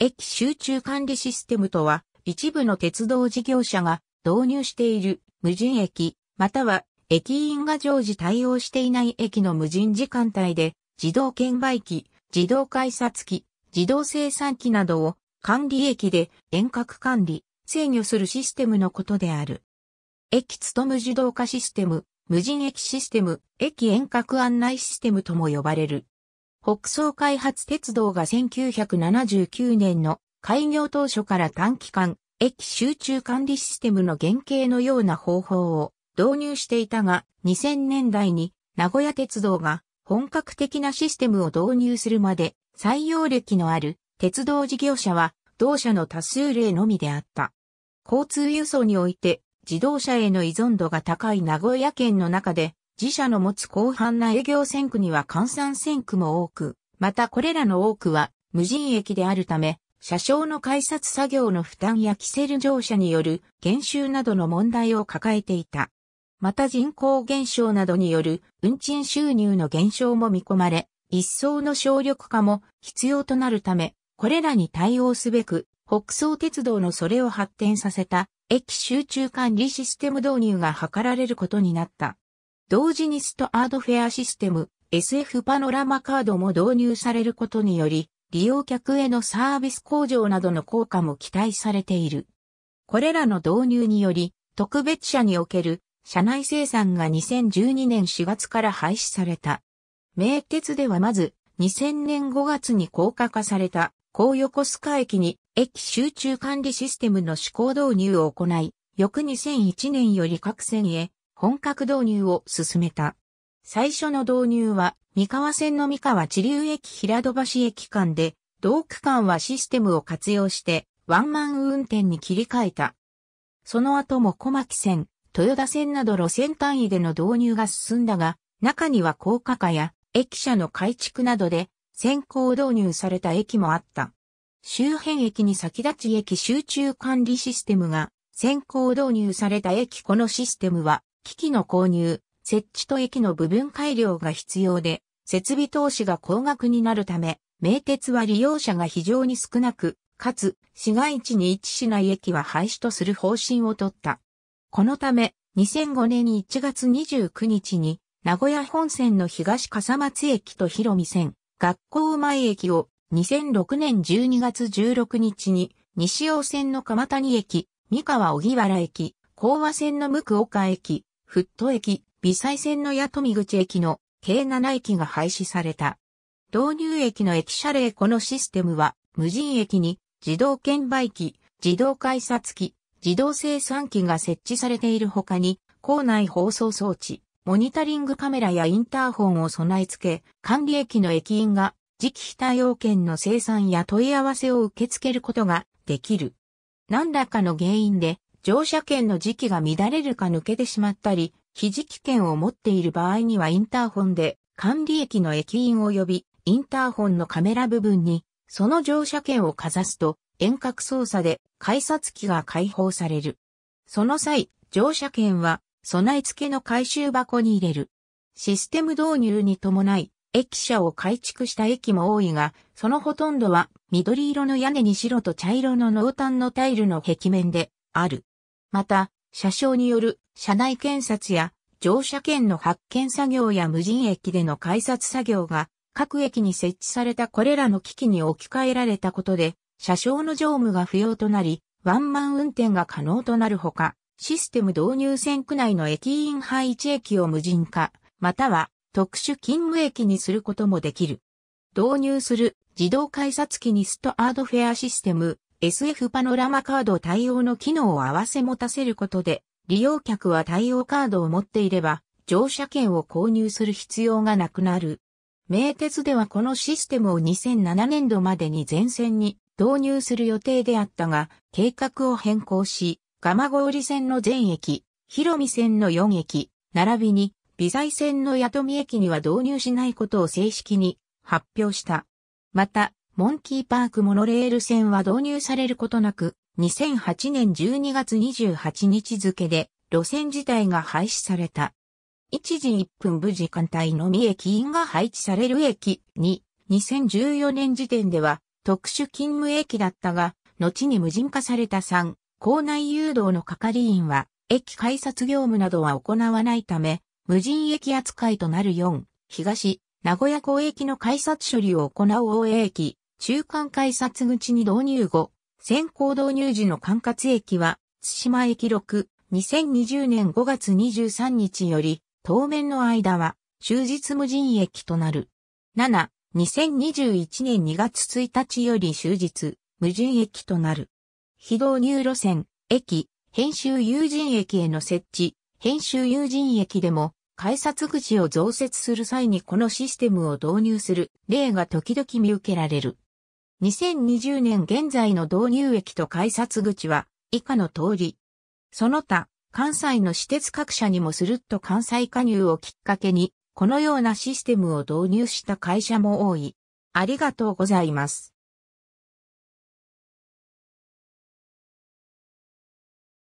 駅集中管理システムとは、一部の鉄道事業者が導入している無人駅、または駅員が常時対応していない駅の無人時間帯で、自動券売機、自動改札機、自動生産機などを管理駅で遠隔管理、制御するシステムのことである。駅勤務自動化システム、無人駅システム、駅遠隔案内システムとも呼ばれる。北総開発鉄道が1979年の開業当初から短期間、駅集中管理システムの原型のような方法を導入していたが、2000年代に名古屋鉄道が本格的なシステムを導入するまで採用歴のある鉄道事業者は同社の多数例のみであった。交通輸送において自動車への依存度が高い名古屋県の中で自社の持つ広範な営業線区には換算線区も多く、またこれらの多くは無人駅であるため、車掌の改札作業の負担やキセル乗車による減収などの問題を抱えていた。また人口減少などによる運賃収入の減少も見込まれ、一層の省力化も必要となるため、これらに対応すべく、北総鉄道のそれを発展させた駅集中管理システム導入が図られることになった。同時にストアードフェアシステム SF パノラマカードも導入されることにより、利用客へのサービス向上などの効果も期待されている。これらの導入により、特別車における車内生産が2012年4月から廃止された。名鉄ではまず、2000年5月に高架化された、高横須賀駅に駅集中管理システムの試行導入を行い、翌2001年より各線へ本格導入を進めた。最初の導入は、三河線の三河地流駅平戸橋駅間で、同区間はシステムを活用して、ワンマン運転に切り替えた。その後も小牧線、豊田線など路線単位での導入が進んだが、中には高架化や駅舎の改築などで先行導入された駅もあった。周辺駅に先立ち駅集中管理システムが先行導入された駅このシステムは機器の購入、設置と駅の部分改良が必要で、設備投資が高額になるため、名鉄は利用者が非常に少なく、かつ、市街地に位置しない駅は廃止とする方針を取った。このため、2005年1月29日に、名古屋本線の東笠松駅と広見線、学校前駅を2006年12月16日に、西尾線の鎌谷駅、三河小木原駅、甲和線の向岡駅、フット駅、微細線の八富口駅の計7駅が廃止された。導入駅の駅舎例このシステムは、無人駅に自動券売機、自動改札機、自動生産機が設置されている他に、校内放送装置、モニタリングカメラやインターホンを備え付け、管理駅の駅員が時期非対応券の生産や問い合わせを受け付けることができる。何らかの原因で乗車券の時期が乱れるか抜けてしまったり、非じき券を持っている場合にはインターホンで管理駅の駅員を呼び、インターホンのカメラ部分にその乗車券をかざすと遠隔操作で改札機が開放される。その際、乗車券は備え付けの回収箱に入れる。システム導入に伴い、駅舎を改築した駅も多いが、そのほとんどは緑色の屋根に白と茶色の濃淡のタイルの壁面である。また、車掌による車内検察や乗車券の発見作業や無人駅での改札作業が各駅に設置されたこれらの機器に置き換えられたことで、車掌の乗務が不要となり、ワンマン運転が可能となるほか、システム導入線区内の駅員配置駅を無人化、または特殊勤務駅にすることもできる。導入する自動改札機にストアードフェアシステム、SF パノラマカード対応の機能を合わせ持たせることで、利用客は対応カードを持っていれば、乗車券を購入する必要がなくなる。名鉄ではこのシステムを2007年度までに全線に導入する予定であったが、計画を変更し、蒲郡線の全駅、広見線の4駅、並びに、微材線の八富駅には導入しないことを正式に発表した。また、モンキーパークモノレール線は導入されることなく、2008年12月28日付で路線自体が廃止された。1時1分部時間帯のみ駅員が配置される駅に、2014年時点では特殊勤務駅だったが、後に無人化された3、校内誘導の係員は、駅改札業務などは行わないため、無人駅扱いとなる4、東、名古屋港駅の改札処理を行う大駅、中間改札口に導入後、先行導入時の管轄駅は、津島駅6、2020年5月23日より、当面の間は、終日無人駅となる。7、2021年2月1日より終日、無人駅となる。非導入路線、駅、編集友人駅への設置、編集友人駅でも、改札口を増設する際にこのシステムを導入する例が時々見受けられる。2020年現在の導入駅と改札口は以下の通り。その他、関西の私鉄各社にもスルッと関西加入をきっかけに、このようなシステムを導入した会社も多い。ありがとうございます。